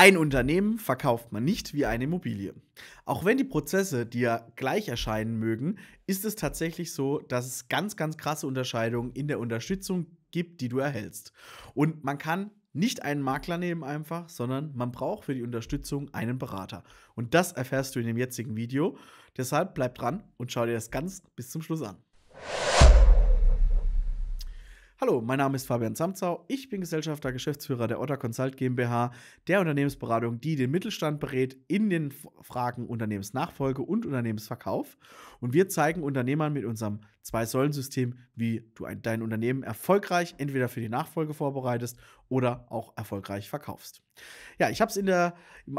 Ein Unternehmen verkauft man nicht wie eine Immobilie. Auch wenn die Prozesse dir gleich erscheinen mögen, ist es tatsächlich so, dass es ganz, ganz krasse Unterscheidungen in der Unterstützung gibt, die du erhältst. Und man kann nicht einen Makler nehmen einfach, sondern man braucht für die Unterstützung einen Berater. Und das erfährst du in dem jetzigen Video. Deshalb bleib dran und schau dir das ganz bis zum Schluss an. Hallo, mein Name ist Fabian Samzau. Ich bin Gesellschafter, Geschäftsführer der Otter Consult GmbH, der Unternehmensberatung, die den Mittelstand berät in den Fragen Unternehmensnachfolge und Unternehmensverkauf. Und wir zeigen Unternehmern mit unserem Zwei-Säulen-System, wie du ein, dein Unternehmen erfolgreich entweder für die Nachfolge vorbereitest oder auch erfolgreich verkaufst. Ja, ich habe es in der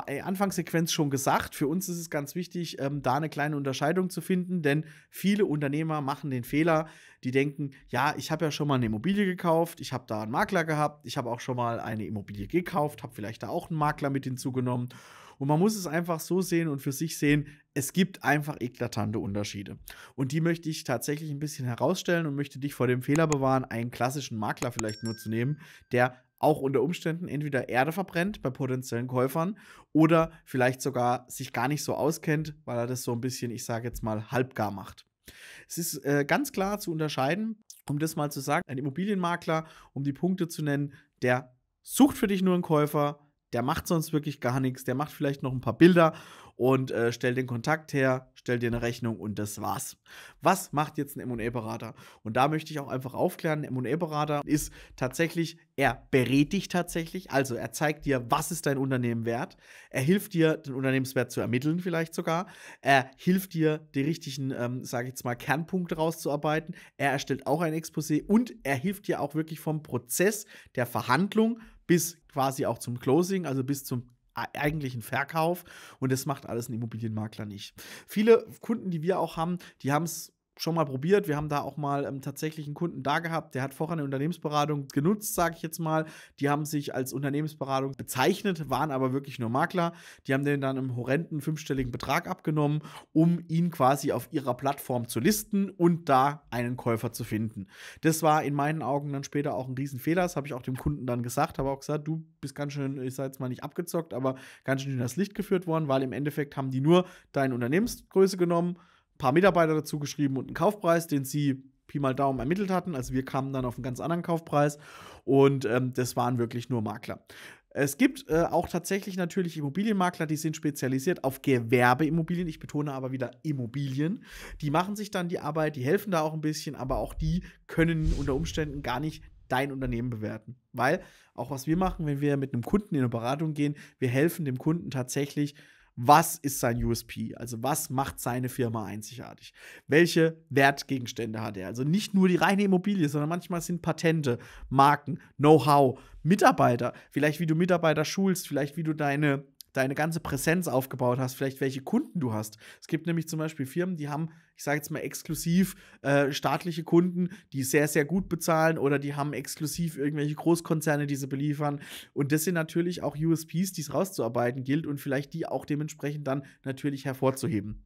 äh, Anfangssequenz schon gesagt. Für uns ist es ganz wichtig, ähm, da eine kleine Unterscheidung zu finden, denn viele Unternehmer machen den Fehler, die denken, ja, ich habe ja schon mal eine Immobilie gekauft, ich habe da einen Makler gehabt, ich habe auch schon mal eine Immobilie gekauft, habe vielleicht da auch einen Makler mit hinzugenommen und man muss es einfach so sehen und für sich sehen, es gibt einfach eklatante Unterschiede. Und die möchte ich tatsächlich ein bisschen herausstellen und möchte dich vor dem Fehler bewahren, einen klassischen Makler vielleicht nur zu nehmen, der auch unter Umständen entweder Erde verbrennt bei potenziellen Käufern oder vielleicht sogar sich gar nicht so auskennt, weil er das so ein bisschen, ich sage jetzt mal, halbgar macht. Es ist äh, ganz klar zu unterscheiden, um das mal zu sagen, ein Immobilienmakler, um die Punkte zu nennen, der sucht für dich nur einen Käufer, der macht sonst wirklich gar nichts, der macht vielleicht noch ein paar Bilder und äh, stellt den Kontakt her, stellt dir eine Rechnung und das war's. Was macht jetzt ein M&E-Berater? Und da möchte ich auch einfach aufklären, ein M&E-Berater ist tatsächlich, er berät dich tatsächlich, also er zeigt dir, was ist dein Unternehmen wert, er hilft dir, den Unternehmenswert zu ermitteln vielleicht sogar, er hilft dir, die richtigen, ähm, sage ich jetzt mal, Kernpunkte rauszuarbeiten, er erstellt auch ein Exposé und er hilft dir auch wirklich vom Prozess der Verhandlung bis quasi auch zum Closing, also bis zum eigentlichen Verkauf und das macht alles ein Immobilienmakler nicht. Viele Kunden, die wir auch haben, die haben es schon mal probiert. Wir haben da auch mal ähm, tatsächlich einen Kunden da gehabt, der hat vorher eine Unternehmensberatung genutzt, sage ich jetzt mal. Die haben sich als Unternehmensberatung bezeichnet, waren aber wirklich nur Makler. Die haben den dann im horrenden fünfstelligen Betrag abgenommen, um ihn quasi auf ihrer Plattform zu listen und da einen Käufer zu finden. Das war in meinen Augen dann später auch ein Riesenfehler. Das habe ich auch dem Kunden dann gesagt, habe auch gesagt, du bist ganz schön, ich sage jetzt mal nicht abgezockt, aber ganz schön in das Licht geführt worden, weil im Endeffekt haben die nur deine Unternehmensgröße genommen paar Mitarbeiter dazu geschrieben und einen Kaufpreis, den sie Pi mal Daumen ermittelt hatten. Also wir kamen dann auf einen ganz anderen Kaufpreis und ähm, das waren wirklich nur Makler. Es gibt äh, auch tatsächlich natürlich Immobilienmakler, die sind spezialisiert auf Gewerbeimmobilien. Ich betone aber wieder Immobilien. Die machen sich dann die Arbeit, die helfen da auch ein bisschen, aber auch die können unter Umständen gar nicht dein Unternehmen bewerten. Weil auch was wir machen, wenn wir mit einem Kunden in eine Beratung gehen, wir helfen dem Kunden tatsächlich was ist sein USP? Also was macht seine Firma einzigartig? Welche Wertgegenstände hat er? Also nicht nur die reine Immobilie, sondern manchmal sind Patente, Marken, Know-how, Mitarbeiter, vielleicht wie du Mitarbeiter schulst, vielleicht wie du deine deine ganze Präsenz aufgebaut hast, vielleicht welche Kunden du hast. Es gibt nämlich zum Beispiel Firmen, die haben, ich sage jetzt mal exklusiv äh, staatliche Kunden, die sehr, sehr gut bezahlen oder die haben exklusiv irgendwelche Großkonzerne, die sie beliefern. Und das sind natürlich auch USPs, die es rauszuarbeiten gilt und vielleicht die auch dementsprechend dann natürlich hervorzuheben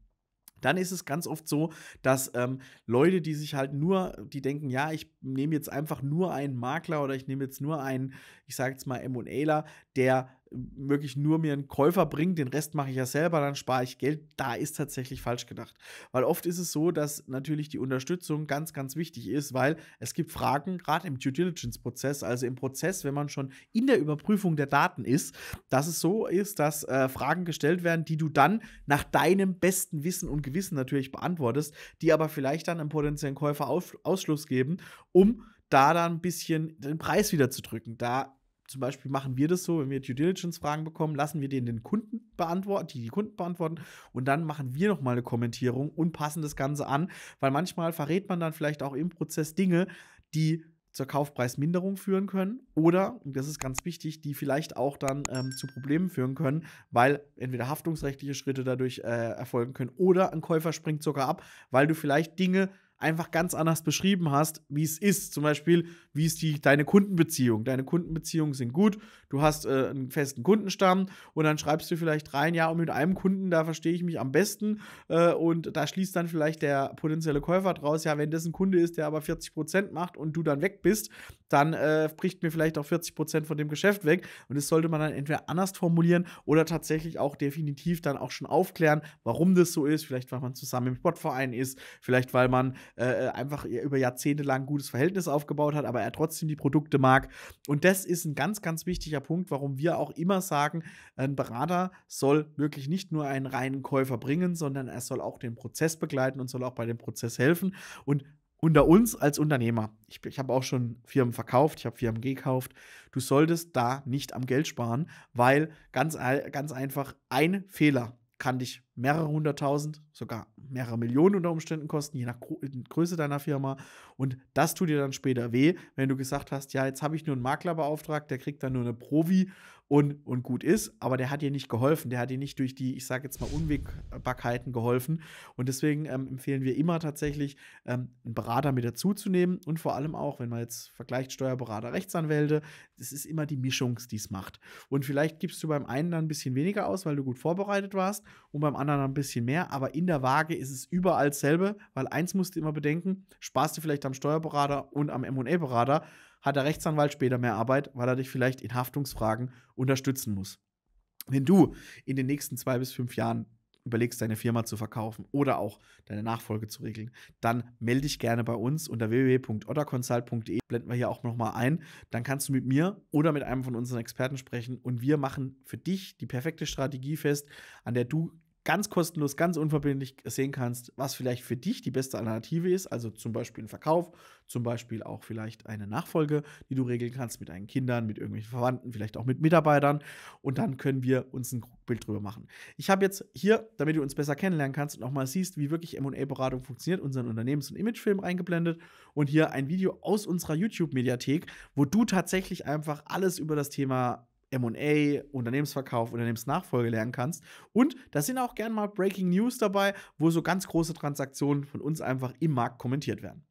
dann ist es ganz oft so, dass ähm, Leute, die sich halt nur, die denken, ja, ich nehme jetzt einfach nur einen Makler oder ich nehme jetzt nur einen, ich sage jetzt mal M&Aler, der wirklich nur mir einen Käufer bringt, den Rest mache ich ja selber, dann spare ich Geld, da ist tatsächlich falsch gedacht. Weil oft ist es so, dass natürlich die Unterstützung ganz, ganz wichtig ist, weil es gibt Fragen, gerade im Due Diligence-Prozess, also im Prozess, wenn man schon in der Überprüfung der Daten ist, dass es so ist, dass äh, Fragen gestellt werden, die du dann nach deinem besten Wissen und Gewissen natürlich beantwortest, die aber vielleicht dann einem potenziellen Käufer auf, Ausschluss geben, um da dann ein bisschen den Preis wieder zu drücken. Da zum Beispiel machen wir das so, wenn wir Due Diligence-Fragen bekommen, lassen wir denen den Kunden beantworten, die die Kunden beantworten und dann machen wir nochmal eine Kommentierung und passen das Ganze an, weil manchmal verrät man dann vielleicht auch im Prozess Dinge, die zur Kaufpreisminderung führen können oder, und das ist ganz wichtig, die vielleicht auch dann ähm, zu Problemen führen können, weil entweder haftungsrechtliche Schritte dadurch äh, erfolgen können oder ein Käufer springt sogar ab, weil du vielleicht Dinge einfach ganz anders beschrieben hast, wie es ist. Zum Beispiel, wie ist die, deine Kundenbeziehung? Deine Kundenbeziehungen sind gut, du hast äh, einen festen Kundenstamm und dann schreibst du vielleicht rein, ja, und mit einem Kunden, da verstehe ich mich am besten äh, und da schließt dann vielleicht der potenzielle Käufer draus, ja, wenn das ein Kunde ist, der aber 40 Prozent macht und du dann weg bist, dann äh, bricht mir vielleicht auch 40 Prozent von dem Geschäft weg und das sollte man dann entweder anders formulieren oder tatsächlich auch definitiv dann auch schon aufklären, warum das so ist, vielleicht weil man zusammen im Sportverein ist, vielleicht weil man äh, äh, einfach über Jahrzehnte lang gutes Verhältnis aufgebaut hat, aber er trotzdem die Produkte mag. Und das ist ein ganz, ganz wichtiger Punkt, warum wir auch immer sagen, ein Berater soll wirklich nicht nur einen reinen Käufer bringen, sondern er soll auch den Prozess begleiten und soll auch bei dem Prozess helfen. Und unter uns als Unternehmer, ich, ich habe auch schon Firmen verkauft, ich habe Firmen gekauft, du solltest da nicht am Geld sparen, weil ganz, äh, ganz einfach ein Fehler kann dich mehrere hunderttausend, sogar mehrere Millionen unter Umständen kosten, je nach äh, Größe deiner Firma. Und das tut dir dann später weh, wenn du gesagt hast, ja, jetzt habe ich nur einen Makler beauftragt, der kriegt dann nur eine Provi und, und gut ist, aber der hat dir nicht geholfen, der hat dir nicht durch die, ich sage jetzt mal, Unwägbarkeiten geholfen. Und deswegen ähm, empfehlen wir immer tatsächlich, ähm, einen Berater mit dazuzunehmen und vor allem auch, wenn man jetzt vergleicht Steuerberater, Rechtsanwälte, das ist immer die Mischung, die es macht. Und vielleicht gibst du beim einen dann ein bisschen weniger aus, weil du gut vorbereitet warst und beim anderen anderen ein bisschen mehr, aber in der Waage ist es überall dasselbe, weil eins musst du immer bedenken, sparst du vielleicht am Steuerberater und am M&A-Berater, hat der Rechtsanwalt später mehr Arbeit, weil er dich vielleicht in Haftungsfragen unterstützen muss. Wenn du in den nächsten zwei bis fünf Jahren überlegst, deine Firma zu verkaufen oder auch deine Nachfolge zu regeln, dann melde dich gerne bei uns unter www.otterconsult.de. Blenden wir hier auch nochmal ein. Dann kannst du mit mir oder mit einem von unseren Experten sprechen und wir machen für dich die perfekte Strategie fest, an der du ganz kostenlos, ganz unverbindlich sehen kannst, was vielleicht für dich die beste Alternative ist. Also zum Beispiel ein Verkauf, zum Beispiel auch vielleicht eine Nachfolge, die du regeln kannst mit deinen Kindern, mit irgendwelchen Verwandten, vielleicht auch mit Mitarbeitern. Und dann können wir uns ein Bild drüber machen. Ich habe jetzt hier, damit du uns besser kennenlernen kannst und auch mal siehst, wie wirklich MA-Beratung funktioniert, unseren Unternehmens- und Imagefilm eingeblendet. und hier ein Video aus unserer YouTube-Mediathek, wo du tatsächlich einfach alles über das Thema MA, Unternehmensverkauf, Unternehmensnachfolge lernen kannst. Und da sind auch gerne mal Breaking News dabei, wo so ganz große Transaktionen von uns einfach im Markt kommentiert werden.